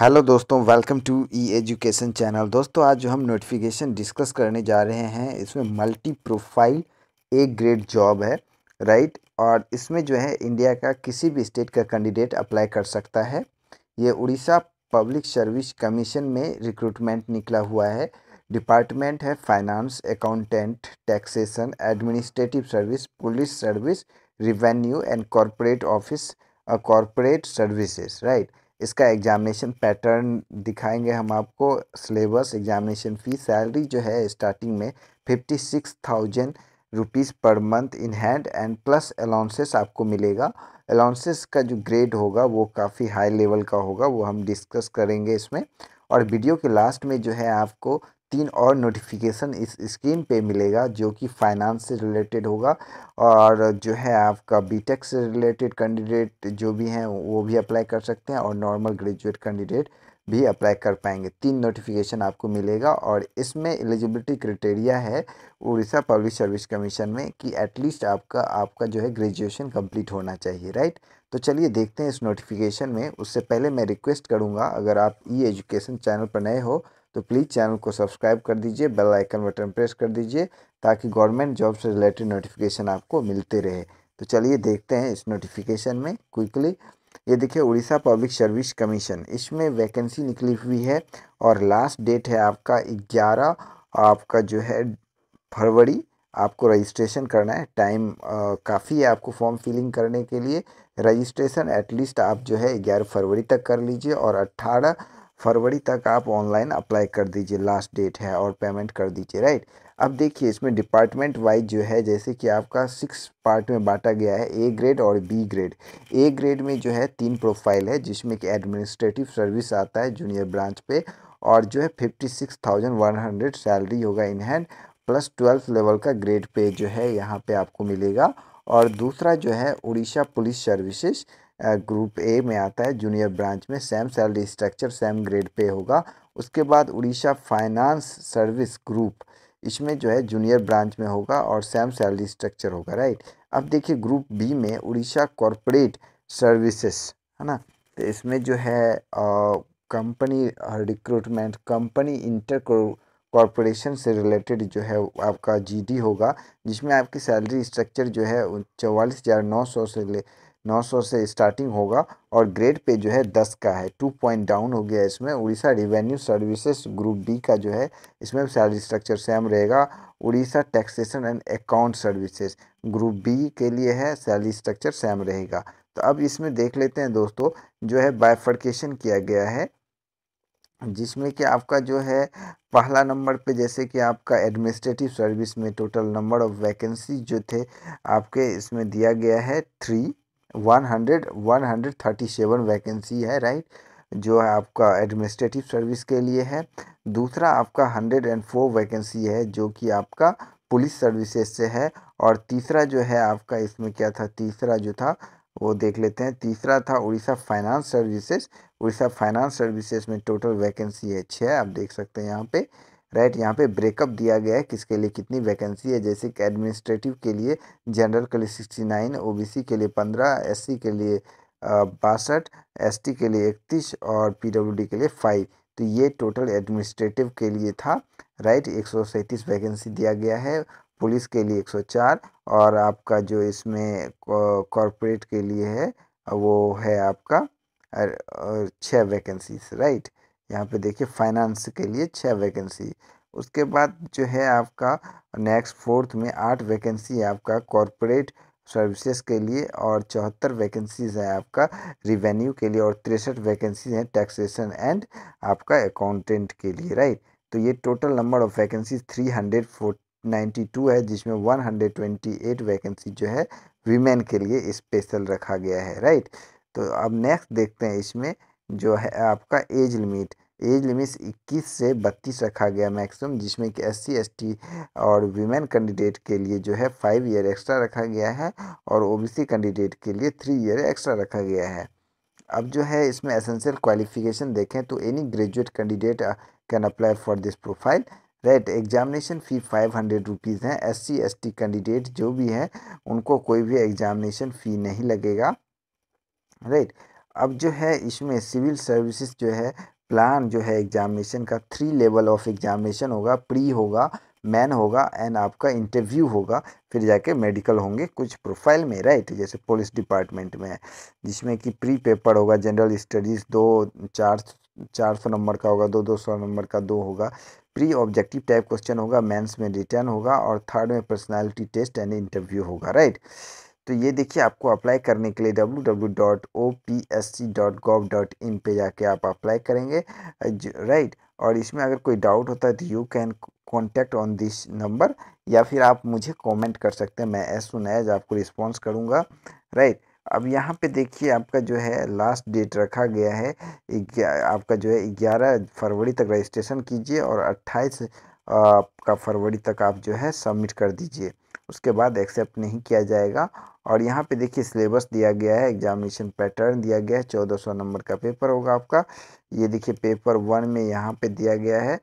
Hello दोस्तों welcome to E education channel दोस्तों आज जो हम नोटिफिकेशन डिस्कस करने जा रहे हैं इसमें multi profile A grade job है राइट और इसमें जो है इंडिया का किसी भी स्टेट का कैंडिडेट अप्लाई कर सकता है ये उड़ीसा पब्लिक सर्विस कमीशन में रिक्रूटमेंट निकला हुआ है डिपार्टमेंट है finance accountant taxation administrative service police service revenue and corporate office corporate services right इसका एग्जामिनेशन पैटर्न दिखाएंगे हम आपको सिलेबस एग्जामिनेशन फ़ी सैलरी जो है स्टार्टिंग में fifty six thousand rupees per month in hand and plus allowances आपको मिलेगा allowances का जो ग्रेड होगा वो काफ़ी हाई लेवल का होगा वो हम डिस्कस करेंगे इसमें और वीडियो के लास्ट में जो है आपको तीन और नोटिफिकेशन इस स्क्रीन पे मिलेगा जो कि फाइनेंस से रिलेटेड होगा और जो है आपका बीटेक e से रिलेटेड कैंडिडेट जो भी हैं वो भी अप्लाई कर सकते हैं और नॉर्मल ग्रेजुएट कैंडिडेट भी अप्लाई कर पाएंगे तीन नोटिफिकेशन आपको मिलेगा और इसमें एलिजिबिलिटी क्राइटेरिया है उड़ीसा पब्लिक सर्विस कमीशन में कि एटलीस्ट आपका आपका जो है ग्रेजुएशन कंप्लीट होना चाहिए राइट तो चलिए देखते हैं इस नोटिफिकेशन में उससे पहले मैं रिक्वेस्ट करूँगा अगर आप ई एजुकेशन चैनल पर नए हो तो प्लीज़ चैनल को सब्सक्राइब कर दीजिए बेल आइकन बटन प्रेस कर दीजिए ताकि गवर्नमेंट जॉब से रिलेटेड नोटिफिकेशन आपको मिलते रहे तो चलिए देखते हैं इस नोटिफिकेशन में क्विकली ये देखिए उड़ीसा पब्लिक सर्विस कमीशन इसमें वैकेंसी निकली हुई है और लास्ट डेट है आपका ग्यारह आपका जो है फरवरी आपको रजिस्ट्रेशन करना है टाइम काफ़ी है आपको फॉर्म फिलिंग करने के लिए रजिस्ट्रेशन एटलीस्ट आप जो है ग्यारह फरवरी तक कर लीजिए और अट्ठारह फरवरी तक आप ऑनलाइन अप्लाई कर दीजिए लास्ट डेट है और पेमेंट कर दीजिए राइट अब देखिए इसमें डिपार्टमेंट वाइज जो है जैसे कि आपका सिक्स पार्ट में बांटा गया है ए ग्रेड और बी ग्रेड ए ग्रेड में जो है तीन प्रोफाइल है जिसमें कि एडमिनिस्ट्रेटिव सर्विस आता है जूनियर ब्रांच पे और जो है fifty six thousand one hundred salary होगा in hand plus twelfth level का ग्रेड पे जो है यहाँ पे आपको मिलेगा और दूसरा जो है Orissa police services group A में आता है जूनियर ब्रांच में same salary structure same grade pay होगा उसके बाद उड़ीसा फाइनेंस सर्विस ग्रुप इसमें जो है जूनियर ब्रांच में होगा और सेम सैलरी स्ट्रक्चर होगा राइट अब देखिए ग्रुप बी में उड़ीसा कॉरपोरेट सर्विसेस है ना तो इसमें जो है company recruitment company inter corporation से रिलेटेड जो है आपका जीडी होगा जिसमें आपकी सैलरी स्ट्रक्चर जो है चौवालीस हज़ार नौ सौ से ले 900 से स्टार्टिंग होगा और ग्रेड पे जो है 10 का है टू पॉइंट डाउन हो गया इसमें Orissa revenue services group B का जो है इसमें सैलरी स्ट्रक्चर सेम रहेगा Orissa taxation and account services group B के लिए है सैलरी स्ट्रक्चर सेम रहेगा तो अब इसमें देख लेते हैं दोस्तों जो है बायफर्केशन किया गया है जिसमें कि आपका जो है पहला नंबर पे जैसे कि आपका एडमिनिस्ट्रेटिव सर्विस में टोटल नंबर ऑफ़ वैकेंसी जो थे आपके इसमें दिया गया है three one hundred one hundred thirty seven vacancy है राइट जो है आपका एडमिनिस्ट्रेटिव सर्विस के लिए है दूसरा आपका हंड्रेड एंड फोर वैकेंसी है जो कि आपका पुलिस सर्विसेज से है और तीसरा जो है आपका इसमें क्या था तीसरा जो था वो देख लेते हैं तीसरा था Orissa finance services Orissa finance services में टोटल वैकेंसी है छः आप देख सकते हैं यहाँ पर राइट यहाँ पे ब्रेकअप दिया गया है किसके लिए कितनी वैकेंसी है जैसे कि एडमिनिस्ट्रेटिव के लिए जनरल के लिए सिक्सटी नाइन ओ के लिए पंद्रह एस के लिए बासठ एस के लिए इकतीस और पी के लिए फाइव तो ये टोटल एडमिनिस्ट्रेटिव के लिए था राइट एक वैकेंसी दिया गया है पुलिस के लिए 104 और आपका जो इसमें कॉरपोरेट के लिए है वो है आपका छः वैकेंसीज राइट यहाँ पे देखिए फाइनेंस के लिए छः वैकेंसी उसके बाद जो है आपका नेक्स्ट फोर्थ में आठ वैकेंसी है आपका कॉरपोरेट सर्विसेज के लिए और चौहत्तर वैकेंसीज हैं आपका रिवेन्यू के लिए और तिरसठ वैकेंसीज हैं टैक्सेशन एंड आपका अकाउंटेंट के लिए राइट तो ये total number of vacancies three hundred ninety two है जिसमें one hundred twenty eight vacancy जो है वीमेन के लिए स्पेशल रखा गया है राइट तो अब नेक्स्ट देखते हैं इसमें जो है आपका एज लिमिट एज लिमिट इक्कीस से बत्तीस रखा गया मैक्सिमम जिसमें कि एस सी और वीमेन कैंडिडेट के लिए जो है फाइव ईयर एक्स्ट्रा रखा गया है और ओ कैंडिडेट के लिए थ्री ईयर एक्स्ट्रा रखा गया है अब जो है इसमें एसेंशियल क्वालिफिकेशन देखें तो any graduate candidate can apply for this profile right examination fee five hundred rupees है S C S T candidate जो भी है उनको कोई भी एग्जामिनेशन फ़ी नहीं लगेगा राइट right. अब जो है इसमें सिविल सर्विसेज जो है प्लान जो है एग्जामिनेशन का थ्री लेवल ऑफ एग्जामिनेशन होगा प्री होगा मैन होगा एंड आपका इंटरव्यू होगा फिर जाके मेडिकल होंगे कुछ प्रोफाइल में राइट जैसे पुलिस डिपार्टमेंट में जिसमें कि प्री पेपर होगा जनरल स्टडीज़ दो चार चार सौ नंबर का होगा दो दो सौ नंबर का दो होगा प्री ऑब्जेक्टिव टाइप क्वेश्चन होगा मेंस में रिटर्न होगा और थर्ड में पर्सनालिटी टेस्ट एंड इंटरव्यू होगा राइट तो ये देखिए आपको अप्लाई करने के लिए W W dot O P S C dot gov dot in पर जाके आप अप्लाई करेंगे राइट और इसमें अगर कोई डाउट होता है तो you can contact on this number या फिर आप मुझे कमेंट कर सकते हैं मैं एस सुन एज आपको रिस्पॉन्स करूँगा राइट अब यहाँ पे देखिए आपका जो है लास्ट डेट रखा गया है आपका जो है ग्यारह फरवरी तक रजिस्ट्रेशन कीजिए और अट्ठाईस का फरवरी तक आप जो है सबमिट कर दीजिए उसके बाद एक्सेप्ट नहीं किया जाएगा और यहाँ पे देखिए सिलेबस दिया गया है एग्जामिनेशन पैटर्न दिया गया है चौदह सौ नंबर का पेपर होगा आपका ये देखिए पेपर वन में यहाँ पे दिया गया है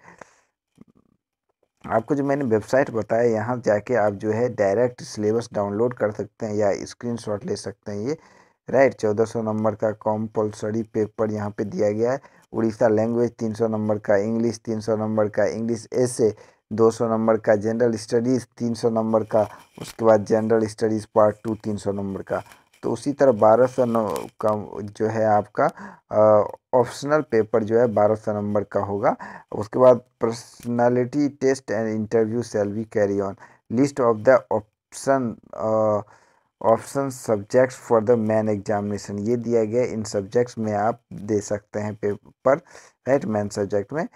आपको जो मैंने वेबसाइट बताया यहाँ जाके आप जो है डायरेक्ट सिलेबस डाउनलोड कर सकते हैं या स्क्रीन ले सकते हैं ये राइट चौदह सौ नंबर का कॉम्पल्सरी पेपर यहाँ पे दिया गया है उड़ीसा लैंग्वेज तीन सौ नंबर का इंग्लिश तीन सौ नंबर का इंग्लिश ऐसे 200 नंबर का जनरल स्टडीज़ 300 नंबर का उसके बाद general studies part two 300 number का तो उसी तरह बारह सौ का जो है आपका ऑप्शनल पेपर जो है बारह सौ नंबर का होगा उसके बाद personality test and interview shall be carry on list of the option option subjects for the main examination ये दिया गया इन सब्जेक्ट्स में आप दे सकते हैं पेपर राइट मैन सब्जेक्ट में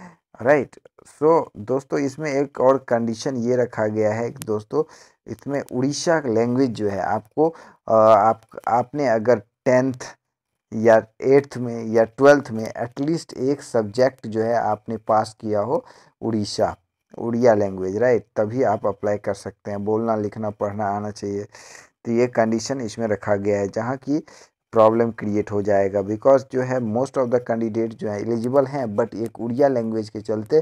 राइट सो so, दोस्तों इसमें एक और कंडीशन ये रखा गया है दोस्तों इसमें उड़ीसा लैंग्वेज जो है आपको आप आपने अगर टेंथ या एट्थ में या ट्वेल्थ में एटलीस्ट एक सब्जेक्ट जो है आपने पास किया हो उड़ीसा उड़िया लैंग्वेज राइट तभी आप अप्लाई कर सकते हैं बोलना लिखना पढ़ना आना चाहिए तो ये कंडीशन इसमें रखा गया है जहाँ की प्रॉब्लम क्रिएट हो जाएगा बिकॉज जो है मोस्ट ऑफ द कैंडिडेट जो है एलिजिबल हैं बट एक उड़िया लैंग्वेज के चलते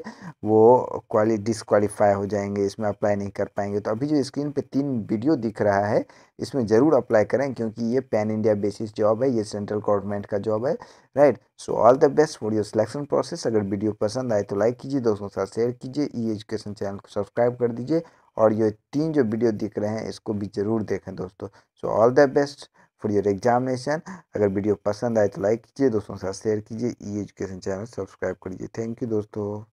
वो क्वाली डिसक्वालीफाई हो जाएंगे इसमें अप्लाई नहीं कर पाएंगे तो अभी जो स्क्रीन पे तीन वीडियो दिख रहा है इसमें ज़रूर अप्लाई करें क्योंकि ये पैन इंडिया बेसिस जॉब है ये सेंट्रल गवर्नमेंट का जॉब है right so all the best for your selection process अगर वीडियो पसंद आए तो लाइक कीजिए दोस्तों के साथ शेयर कीजिए ई एजुकेशन चैनल को सब्सक्राइब कर दीजिए और ये तीन जो वीडियो दिख रहे हैं इसको भी ज़रूर देखें दोस्तों so all the best for your examination अगर वीडियो पसंद आए तो लाइक कीजिए दोस्तों के साथ शेयर कीजिए ई एजुकेशन चैनल सब्सक्राइब करिए थैंक यू दोस्तों